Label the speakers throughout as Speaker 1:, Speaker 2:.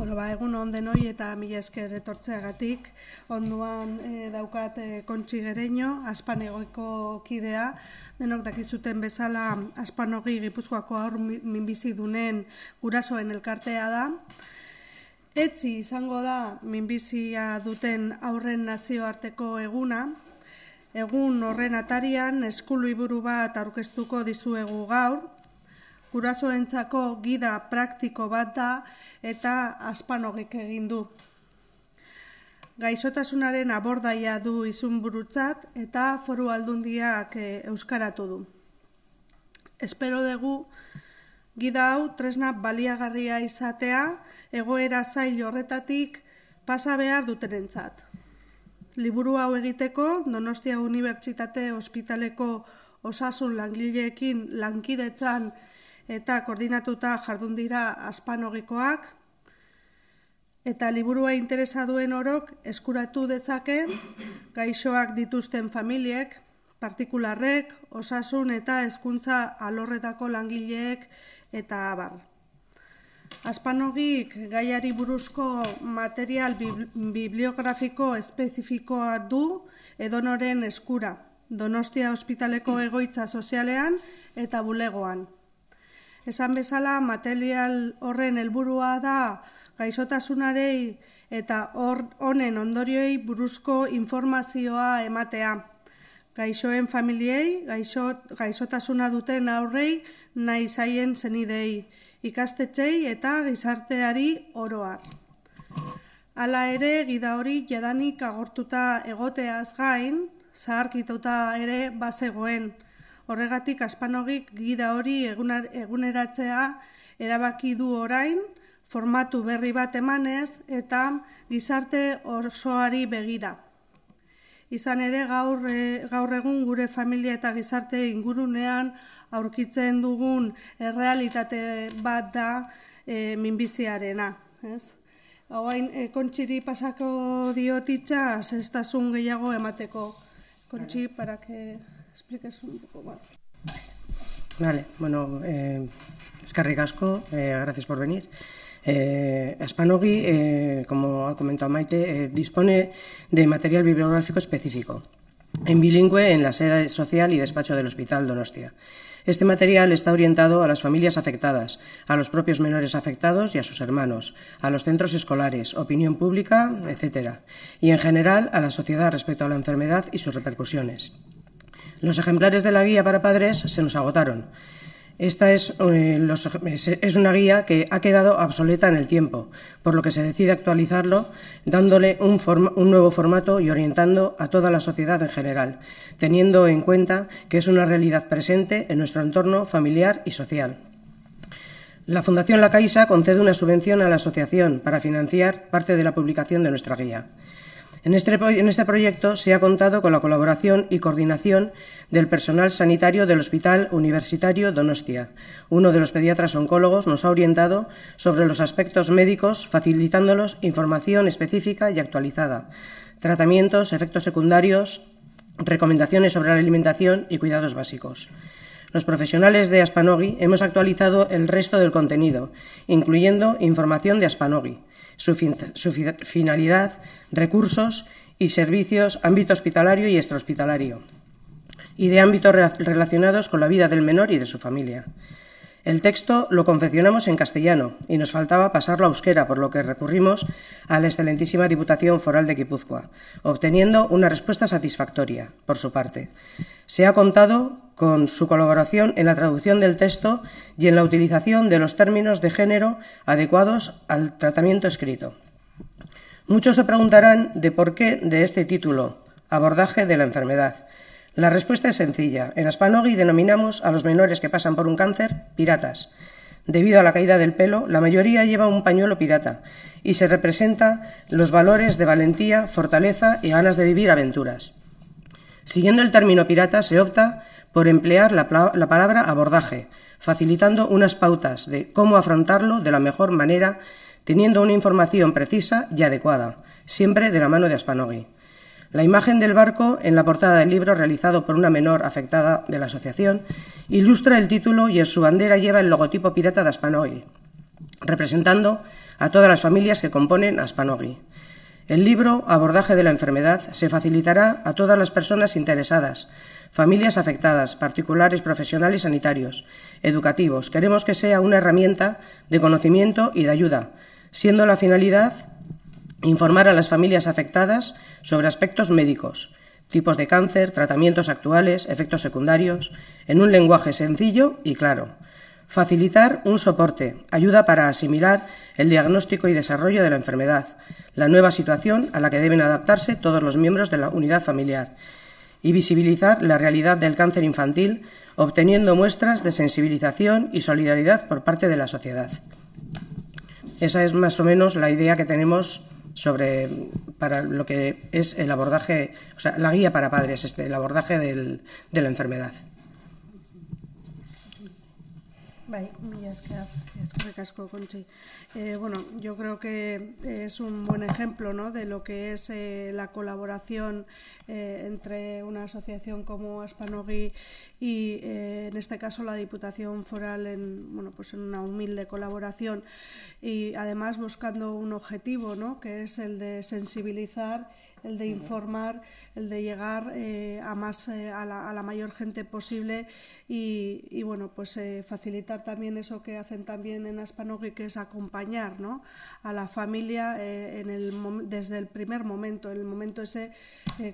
Speaker 1: Bueno, ba, egun onden eta mila esker etortzeagatik. Onduan e, eh, daukat e, eh, kontsi kidea. Denok dakizuten bezala aspanogi gipuzkoako aur minbizi dunen gurasoen elkartea da. Etzi izango da minbizia duten aurren nazioarteko eguna. Egun horren atarian eskuluiburu bat aurkeztuko dizuegu gaur, gurasoentzako gida praktiko bat da eta aspanogik egin du. Gaixotasunaren abordaia du izun burutzat eta foru aldundiak eh, euskaratu du. Espero dugu gida hau tresna baliagarria izatea egoera zail horretatik pasa behar dutenentzat. Liburu hau egiteko Donostia Unibertsitate Ospitaleko osasun langileekin lankidetzan eta koordinatuta jardun dira aspanogikoak eta liburua interesa duen orok eskuratu dezake gaixoak dituzten familiek, partikularrek, osasun eta hezkuntza alorretako langileek eta abar. Aspanogik gaiari buruzko material bibliografiko espezifikoa du edonoren eskura Donostia Hospitaleko egoitza sozialean eta bulegoan. Esan bezala, material horren helburua da gaixotasunarei eta honen ondorioei buruzko informazioa ematea. Gaixoen familiei, gaixo, gaixotasuna duten aurrei, nahi zaien zenidei, ikastetxei eta gizarteari oroar. Hala ere, gida hori jadanik agortuta egoteaz gain, zaharkituta ere bazegoen, Horregatik, aspanogik gida hori eguneratzea erabaki du orain, formatu berri bat emanez eta gizarte orsoari begira. Izan ere, gaur, eh, gaur egun gure familia eta gizarte ingurunean aurkitzen dugun errealitate bat da eh, minbiziarena. Ez? Hauain, eh, kontxiri pasako diotitza, zestazun gehiago emateko. Kontxi, para que... expliques un poco más.
Speaker 2: Vale, bueno, eh, eh gracias por venir. Eh, eh, como ha comentado Maite, eh, dispone de material bibliográfico específico, en bilingüe en la sede social y despacho del Hospital Donostia. Este material está orientado a las familias afectadas, a los propios menores afectados y a sus hermanos, a los centros escolares, opinión pública, etcétera, Y en general a la sociedad respecto a la enfermedad y sus repercusiones. Los ejemplares de la guía para padres se nos agotaron. Esta eh, es, una guía que ha quedado obsoleta en el tiempo, por lo que se decide actualizarlo, dándole un, nuevo formato y orientando a toda la sociedad en general, teniendo en cuenta que es una realidad presente en nuestro entorno familiar y social. La Fundación La Caixa concede una subvención a la asociación para financiar parte de la publicación de nuestra guía. Este en este, proyecto se ha contado con la colaboración y coordinación del personal sanitario del Hospital Universitario Donostia. Uno de los pediatras oncólogos nos ha orientado sobre los aspectos médicos, facilitándolos información específica y actualizada, tratamientos, efectos secundarios, recomendaciones sobre la alimentación y cuidados básicos. Los profesionales de Aspanogi hemos actualizado el resto del contenido, incluyendo información de Aspanogi su, finalidad, recursos y servicios, ámbito hospitalario y extrahospitalario, y de ámbitos relacionados con la vida del menor y de su familia. El texto lo confeccionamos en castellano y nos faltaba pasar la euskera, por lo que recurrimos a la excelentísima Diputación Foral de Guipúzcoa, obteniendo una respuesta satisfactoria por su parte. Se ha contado con su colaboración en la traducción del texto y en la utilización de los términos de género adecuados al tratamiento escrito. Muchos se preguntarán de por qué de este título, abordaje de la enfermedad, la respuesta es sencilla. En Aspanogui denominamos a los menores que pasan por un cáncer piratas. Debido a la caída del pelo, la mayoría lleva un pañuelo pirata y se representa los valores de valentía, fortaleza y ganas de vivir aventuras. Siguiendo el término pirata, se opta por emplear la, la palabra abordaje, facilitando unas pautas de cómo afrontarlo de la mejor manera, teniendo una información precisa y adecuada, siempre de la mano de Aspanogui. La imagen del barco en la portada del libro realizado por una menor afectada de la asociación ilustra el título y en su bandera lleva el logotipo pirata de Aspanogui, representando a todas las familias que componen Aspanogui. El libro Abordaje de la enfermedad se facilitará a todas las personas interesadas, familias afectadas, particulares, profesionales, sanitarios, educativos. Queremos que sea una herramienta de conocimiento y de ayuda, siendo la finalidad Informar a las familias afectadas sobre aspectos médicos, tipos de cáncer, tratamientos actuales, efectos secundarios, en un lenguaje sencillo y claro. Facilitar un soporte, ayuda para asimilar el diagnóstico y desarrollo de la enfermedad, la nueva situación a la que deben adaptarse todos los miembros de la unidad familiar y visibilizar la realidad del cáncer infantil, obteniendo muestras de sensibilización y solidaridad por parte de la sociedad. Esa es más o menos la idea que tenemos sobre para lo que es el abordaje, o sea, la guía para padres, este, el abordaje de la enfermedad.
Speaker 1: Eh, bueno, yo creo que es un buen ejemplo de lo que es eh, la colaboración eh, entre una asociación como Aspanogui y eh, en este caso la Diputación Foral en, bueno, pues en una humilde colaboración y además buscando un objetivo ¿no? que es el de sensibilizar el de informar, el de llegar eh, a más eh, a, la, mayor gente posible y, bueno pues facilitar también eso que hacen también en Aspanogui que es acompañar ¿no? a la familia en el desde el primer momento, el momento ese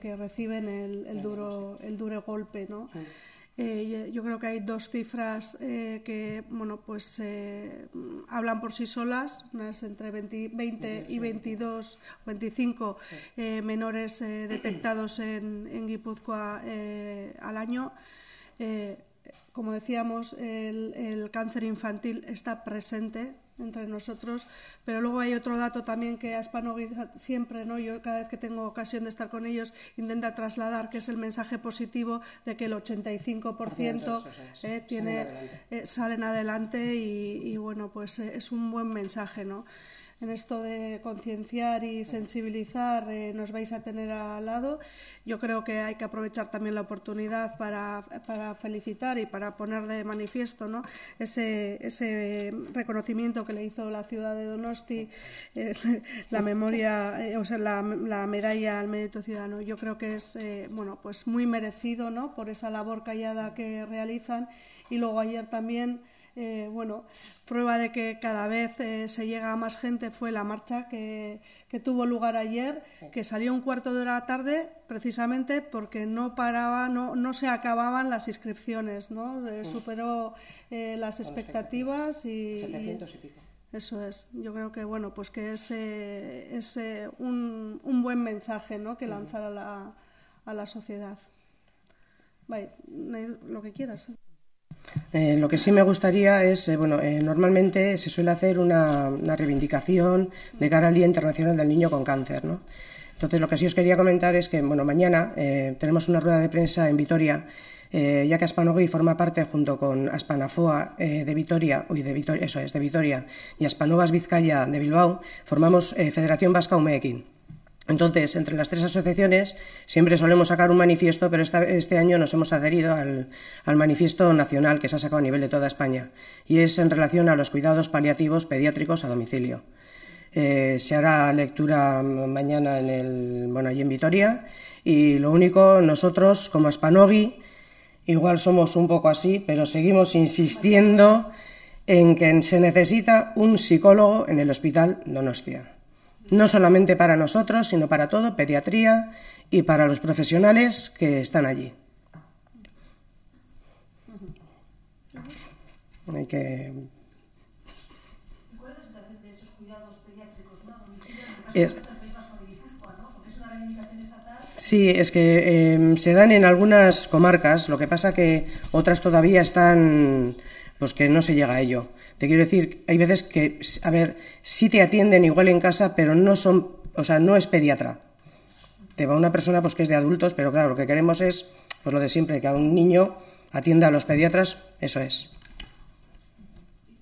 Speaker 1: que reciben el, el, duro el duro golpe, ¿no? Eh, yo creo que hay dos cifras eh, que bueno, pues, eh, hablan por sí solas, unas entre 20, y 22, 25 menores detectados en, Guipúzcoa al año. como decíamos, el, cáncer infantil está presente entre nosotros, pero luego hay otro dato también que Aspanogui siempre, ¿no? yo cada vez que tengo ocasión de estar con ellos, intenta trasladar, que es el mensaje positivo de que el 85% eh, tiene, salen adelante, eh, y, bueno, pues eh, es un buen mensaje. ¿no? en esto de concienciar y sensibilizar eh, nos vais a tener al lado. Yo creo que hay que aprovechar también la oportunidad para, felicitar y para poner de manifiesto ese, ese reconocimiento que le hizo la ciudad de Donosti, eh, la memoria, eh, o sea, la, la, medalla al mérito ciudadano. Yo creo que es bueno, pues muy merecido ¿no? por esa labor callada que realizan. Y luego ayer también eh, bueno, prueba de que cada vez eh, se llega a más gente fue la marcha que, tuvo lugar ayer, que salió un cuarto de hora tarde precisamente porque no paraba, no, no se acababan las inscripciones, ¿no? Eh, superó las expectativas, y... 700 y pico. Eso es. Yo creo que bueno, pues que es, es un, un, buen mensaje, ¿no? Que lanzar a la, a la sociedad. lo que quieras.
Speaker 2: Eh, lo que sí me gustaría es, eh, bueno, eh, normalmente se suele hacer una, reivindicación de cara al Día Internacional del Niño con Cáncer, ¿no? Entonces, lo que sí os quería comentar es que, bueno, mañana tenemos una rueda de prensa en Vitoria, ya que Aspanogui forma parte, junto con Aspanafoa de Vitoria, de Vitoria, eso es, de Vitoria, y Aspanovas Vizcaya de Bilbao, formamos Federación Vasca Umeekin. Entonces, entre las tres asociaciones siempre solemos sacar un manifiesto, pero este año nos hemos adherido al, manifiesto nacional que se ha sacado a nivel de toda España y es en relación a los cuidados paliativos pediátricos a domicilio. Eh, se hará lectura mañana en el, bueno, allí en Vitoria y lo único, nosotros como Aspanogui, igual somos un poco así, pero seguimos insistiendo en que se necesita un psicólogo en el hospital Donostia no solamente para nosotros, sino para todo, pediatría y para los profesionales que están allí. Hay que... ¿Cuál es la situación de esos cuidados pediátricos? ¿no? Es... Sí, es que em, se dan en algunas comarcas, lo que pasa que otras todavía están pues que no se llega a ello. Te quiero decir, hay veces que, a ver, sí te atienden igual en casa, pero no son, o sea, no es pediatra. Te va una persona pues que es de adultos, pero claro, lo que queremos es, pues lo de siempre, que a un niño atienda a los pediatras, eso es.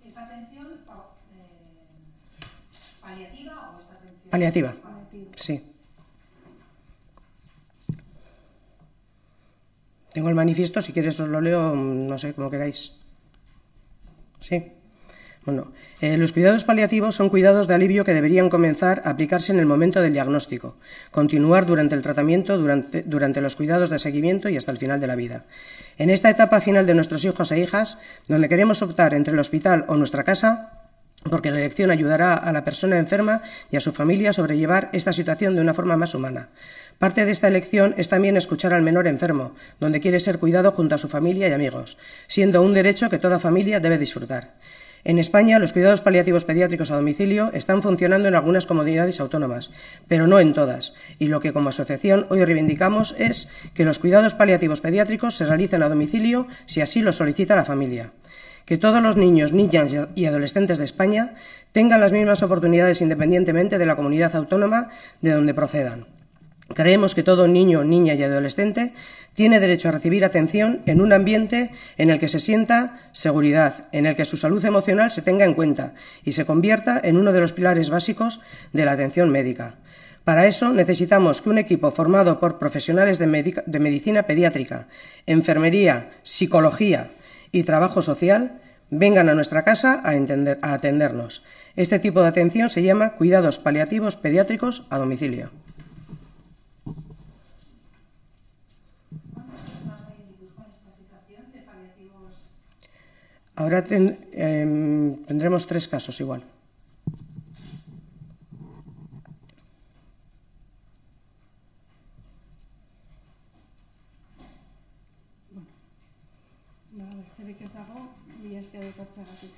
Speaker 1: ¿Es eh, atención
Speaker 2: paliativa o es atención? sí. Tengo el manifiesto, si quieres os lo leo, mm, no sé, como queráis. Sí. Bueno, eh, los cuidados paliativos son cuidados de alivio que deberían comenzar a aplicarse en el momento del diagnóstico, continuar durante el tratamiento, durante, durante, los cuidados de seguimiento y hasta el final de la vida. En esta etapa final de nuestros hijos e hijas, donde queremos optar entre el hospital o nuestra casa, porque la elección ayudará a la persona enferma y a su familia a sobrellevar esta situación de una forma más humana. Parte de esta elección es también escuchar al menor enfermo, donde quiere ser cuidado junto a su familia y amigos, siendo un derecho que toda familia debe disfrutar. En España, los cuidados paliativos pediátricos a domicilio están funcionando en algunas comunidades autónomas, pero no en todas, y lo que como asociación hoy reivindicamos es que los cuidados paliativos pediátricos se realicen a domicilio si así lo solicita la familia que todos los niños, niñas y adolescentes de España tengan las mismas oportunidades independientemente de la comunidad autónoma de donde procedan. Creemos que todo niño, niña y adolescente tiene derecho a recibir atención en un ambiente en el que se sienta seguridad, en el que su salud emocional se tenga en cuenta y se convierta en uno de los pilares básicos de la atención médica. Para eso necesitamos que un equipo formado por profesionales de, medicina pediátrica, enfermería, psicología y trabajo social vengan a nuestra casa a atendernos. Este tipo de atención se llama cuidados paliativos pediátricos a domicilio. Ahora em, tendremos tres casos igual.
Speaker 1: este que este de ez dago, es que etortzeagatik.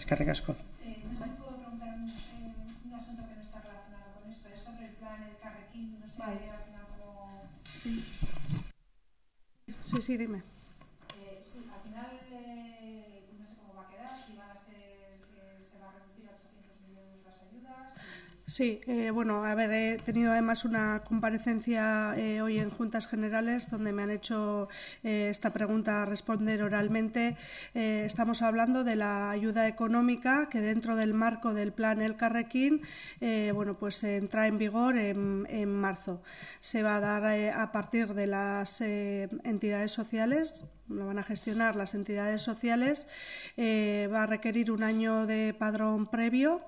Speaker 1: Eskerrik asko. Eh, puedo preguntar un, eh, un asunto que no está relacionado con esto, es sobre el plan El Carrequín, no sé, si relacionado como... Sí. Sí, sí, dime. Sí, eh, bueno, haber he tenido además una comparecencia eh, hoy en Juntas Generales donde me han hecho eh, esta pregunta a responder oralmente. estamos hablando de la ayuda económica que dentro del marco del plan El Carrequín, bueno, pues entra en vigor en, en, marzo. Se va a dar a partir de las entidades sociales, lo van a gestionar las entidades sociales, va a requerir un año de padrón previo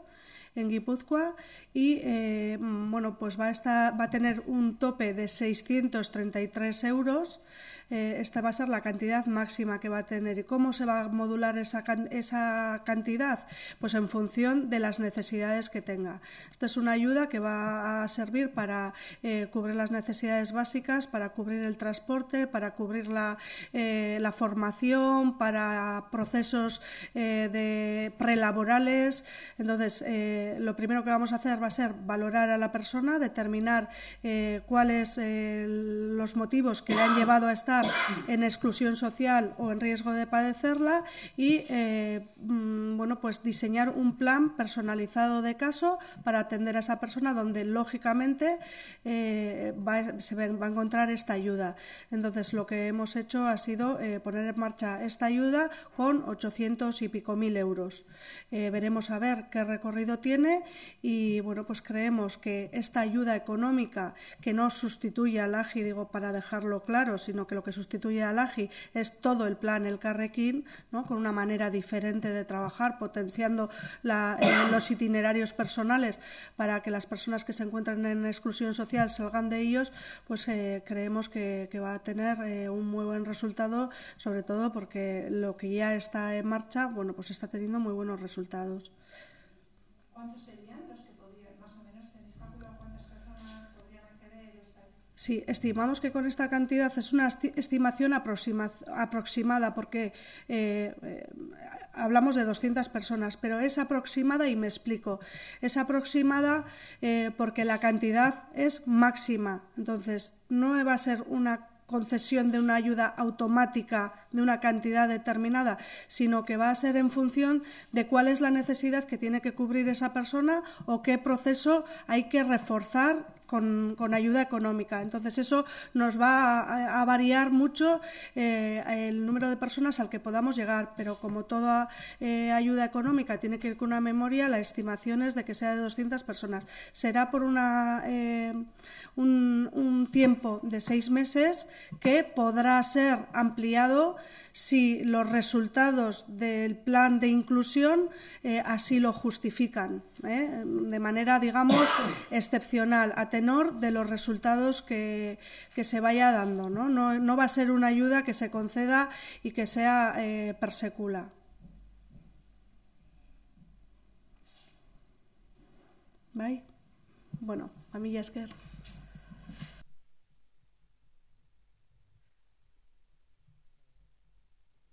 Speaker 1: en Guipúzcoa y eh, bueno, pues va a, estar, va a tener un tope de 633 euros. Eh, esta va a ser la cantidad máxima que va a tener. ¿Y cómo se va a modular esa, esa cantidad? Pues en función de las necesidades que tenga. Esta es una ayuda que va a servir para eh, cubrir las necesidades básicas, para cubrir el transporte, para cubrir la, la formación, para procesos de prelaborales. Entonces, lo primero que vamos a hacer ser valorar a la persona, determinar eh, cuáles eh, los motivos que le han llevado a estar en exclusión social o en riesgo de padecerla y eh, mm, bueno, pues diseñar un plan personalizado de caso para atender a esa persona donde lógicamente va, se va a encontrar esta ayuda. Entonces, lo que hemos hecho ha sido poner en marcha esta ayuda con 800 y pico mil euros. veremos a ver qué recorrido tiene y bueno, pues creemos que esta ayuda económica que no sustituye al AGI, digo, para dejarlo claro, sino que lo que sustituye al AGI es todo el plan, el Carrequín, ¿no? con una manera diferente de trabajar, potenciando eh, los itinerarios personales para que las personas que se encuentran en exclusión social salgan de ellos, pues eh, creemos que, va a tener eh, un muy buen resultado, sobre todo porque lo que ya está en marcha, bueno, pues está teniendo muy buenos resultados. ¿Cuántos serían? estimamos que con esta cantidad es una estimación aproximada porque eh, eh, hablamos de 200 personas, pero es aproximada y me explico. Es aproximada eh, porque la cantidad es máxima, entonces no va a ser una concesión de una ayuda automática de una cantidad determinada, sino que va a ser en función de cuál es la necesidad que tiene que cubrir esa persona o qué proceso hay que reforzar con, ayuda económica. Entonces eso nos va a, variar mucho eh, el número de personas al que podamos llegar, pero como toda eh, ayuda económica tiene que ir con una memoria, la estimación es de que sea de 200 personas. Será por una, eh, un, un tiempo de seis meses que podrá ser ampliado si los resultados del plan de inclusión eh, así lo justifican, ¿eh? de manera, digamos, excepcional, a tenor de los resultados que, se vaya dando. ¿no? va a ser una ayuda que se conceda y que sea eh, Bueno, a mí ya es que...